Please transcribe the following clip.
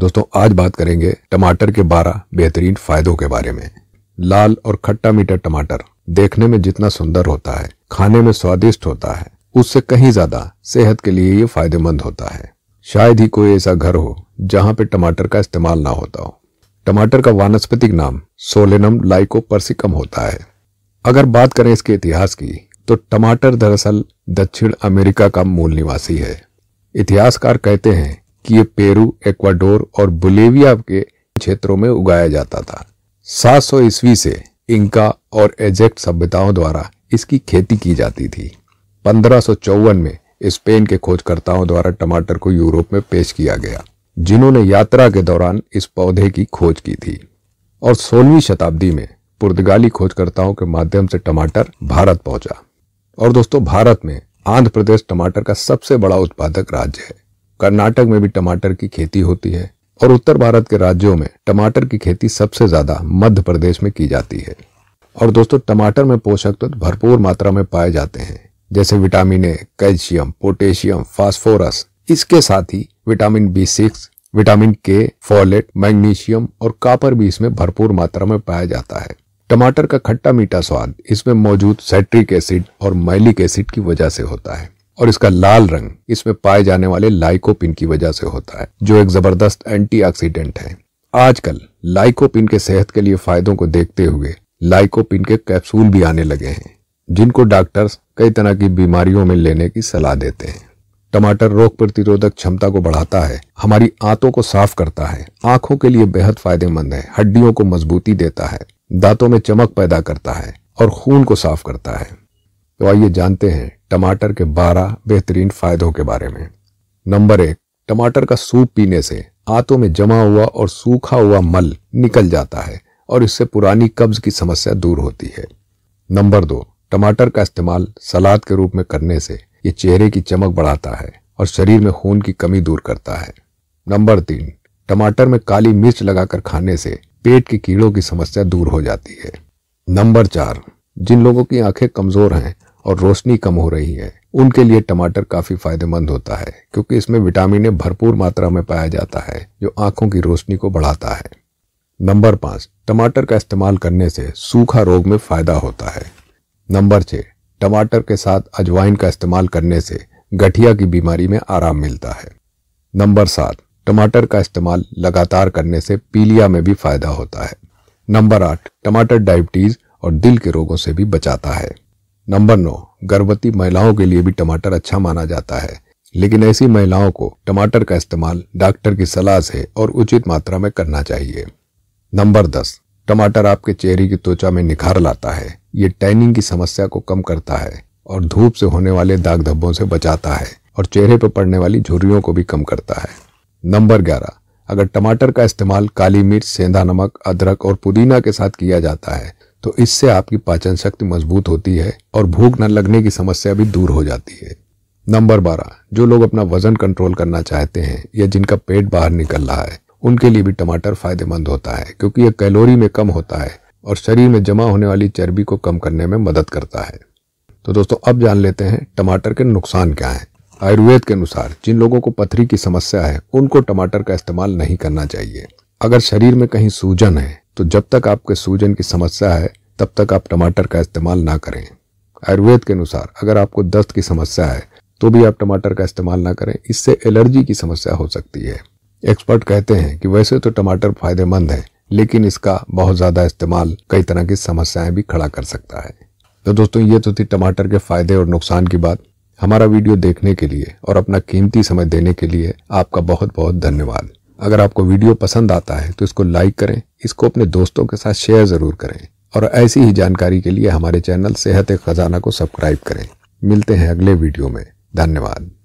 दोस्तों आज बात करेंगे टमाटर के बारह बेहतरीन फायदों के बारे में लाल और खट्टा मीठा टमाटर देखने में जितना सुंदर होता है खाने में स्वादिष्ट होता है उससे कहीं ज्यादा सेहत के लिए ये फायदेमंद होता है शायद ही कोई ऐसा घर हो जहाँ पे टमाटर का इस्तेमाल ना होता हो टमाटर का वानस्पतिक नाम सोलेनम लाइको परसिकम होता है अगर बात करें इसके इतिहास की तो टमाटर दरअसल दक्षिण अमेरिका का मूल निवासी है इतिहासकार कहते हैं कि ये पेरू एक्वाडोर और बुलेविया के क्षेत्रों में उगाया जाता था 700 ईस्वी से इंका और एजेक्ट सभ्यताओं द्वारा इसकी खेती की जाती थी पंद्रह में स्पेन के खोजकर्ताओं द्वारा टमाटर को यूरोप में पेश किया गया जिन्होंने यात्रा के दौरान इस पौधे की खोज की थी और सोलहवीं शताब्दी में पुर्तगाली खोजकर्ताओं के माध्यम से टमाटर भारत पहुंचा और दोस्तों भारत में आंध्र प्रदेश टमाटर का सबसे बड़ा उत्पादक राज्य है कर्नाटक में भी टमाटर की खेती होती है और उत्तर भारत के राज्यों में टमाटर की खेती सबसे ज्यादा मध्य प्रदेश में की जाती है और दोस्तों टमाटर में पोषक तत्व तो भरपूर मात्रा में पाए जाते हैं जैसे vitamin A calcium potassium phosphorus इसके साथ ही vitamin B six vitamin K folate magnesium और कापर भी इसमें भरपूर मात्रा में पाया जाता है टमाटर का खट्टा मीठा स्वाद इसमें मौजूद सेट्रिक एसिड और मैलिक एसिड की वजह से होता है और इसका लाल रंग इसमें पाए जाने वाले लाइकोपिन की वजह से होता है जो एक जबरदस्त एंटीऑक्सीडेंट है आजकल लाइकोपिन के सेहत के लिए फायदों को देखते हुए लाइकोपिन के कैप्सूल भी आने लगे हैं जिनको डॉक्टर्स कई तरह की बीमारियों में लेने की सलाह देते हैं टमाटर रोग प्रतिरोधक क्षमता को बढ़ाता है हमारी आंतों को साफ करता है आंखों के लिए बेहद फायदेमंद है हड्डियों को मजबूती देता है दांतों में चमक पैदा करता है और खून को साफ करता है तो आइए जानते हैं टमाटर के 12 बेहतरीन फायदों के बारे में नंबर एक टमाटर का सूप पीने से आंतों में जमा हुआ और सूखा हुआ मल निकल जाता है और इससे पुरानी कब्ज की समस्या दूर होती है नंबर दो टमाटर का इस्तेमाल सलाद के रूप में करने से ये चेहरे की चमक बढ़ाता है और शरीर में खून की कमी दूर करता है नंबर तीन टमाटर में काली मिर्च लगाकर खाने से पेट के कीड़ों की समस्या दूर हो जाती है नंबर चार जिन लोगों की आंखें कमजोर हैं और रोशनी कम हो रही है उनके लिए टमाटर काफी फायदेमंद होता है क्योंकि इसमें विटामिन भरपूर मात्रा में पाया जाता है जो आंखों की रोशनी को बढ़ाता है नंबर पांच टमाटर का इस्तेमाल करने से सूखा रोग में फायदा होता है नंबर छह टमाटर के साथ अजवाइन का इस्तेमाल करने से गठिया की बीमारी में आराम मिलता है नंबर सात टमाटर का इस्तेमाल लगातार करने से पीलिया में भी फायदा होता है नंबर आठ टमाटर डायबिटीज और दिल के रोगों से भी बचाता है नंबर नौ गर्भवती महिलाओं के लिए भी टमाटर अच्छा माना जाता है लेकिन ऐसी महिलाओं को टमाटर का इस्तेमाल डॉक्टर की सलाह से और उचित मात्रा में करना चाहिए नंबर दस टमाटर आपके चेहरे की त्वचा में निखार लाता है ये टैनिंग की समस्या को कम करता है और धूप से होने वाले दाग धब्बों से बचाता है और चेहरे पर पड़ने वाली झुर्रियों को भी कम करता है नंबर ग्यारह अगर टमाटर का इस्तेमाल काली मिर्च सेंधा नमक अदरक और पुदीना के साथ किया जाता है तो इससे आपकी पाचन शक्ति मजबूत होती है और भूख न लगने की समस्या भी दूर हो जाती है नंबर बारह जो लोग अपना वजन कंट्रोल करना चाहते हैं या जिनका पेट बाहर निकल रहा है उनके लिए भी टमाटर फायदेमंद होता है क्योंकि यह कैलोरी में कम होता है और शरीर में जमा होने वाली चर्बी को कम करने में मदद करता है तो दोस्तों अब जान लेते हैं टमाटर के नुकसान क्या हैं आयुर्वेद के अनुसार जिन लोगों को पथरी की समस्या है उनको टमाटर का इस्तेमाल नहीं करना चाहिए अगर शरीर में कहीं सूजन है तो जब तक आपके सूजन की समस्या है तब तक आप टमाटर का इस्तेमाल ना करें आयुर्वेद के अनुसार अगर आपको दस्त की समस्या है तो भी आप टमाटर का इस्तेमाल ना करें इससे एलर्जी की समस्या हो सकती है एक्सपर्ट कहते हैं कि वैसे तो टमाटर फायदेमंद है लेकिन इसका बहुत ज़्यादा इस्तेमाल कई तरह की समस्याएं भी खड़ा कर सकता है तो दोस्तों ये तो थी टमाटर के फायदे और नुकसान की बात हमारा वीडियो देखने के लिए और अपना कीमती समय देने के लिए आपका बहुत बहुत धन्यवाद अगर आपको वीडियो पसंद आता है तो इसको लाइक करें इसको अपने दोस्तों के साथ शेयर ज़रूर करें और ऐसी ही जानकारी के लिए हमारे चैनल सेहत खजाना को सब्सक्राइब करें मिलते हैं अगले वीडियो में धन्यवाद